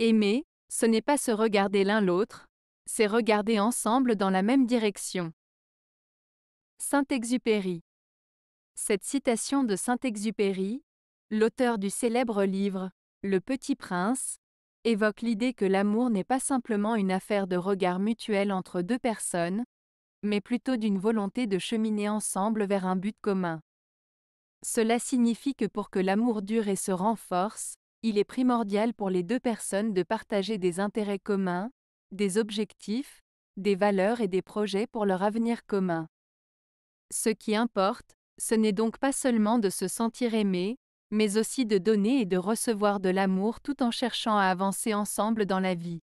Aimer, ce n'est pas se regarder l'un l'autre, c'est regarder ensemble dans la même direction. Saint-Exupéry. Cette citation de Saint-Exupéry, l'auteur du célèbre livre Le Petit Prince, évoque l'idée que l'amour n'est pas simplement une affaire de regard mutuel entre deux personnes, mais plutôt d'une volonté de cheminer ensemble vers un but commun. Cela signifie que pour que l'amour dure et se renforce, il est primordial pour les deux personnes de partager des intérêts communs, des objectifs, des valeurs et des projets pour leur avenir commun. Ce qui importe, ce n'est donc pas seulement de se sentir aimé, mais aussi de donner et de recevoir de l'amour tout en cherchant à avancer ensemble dans la vie.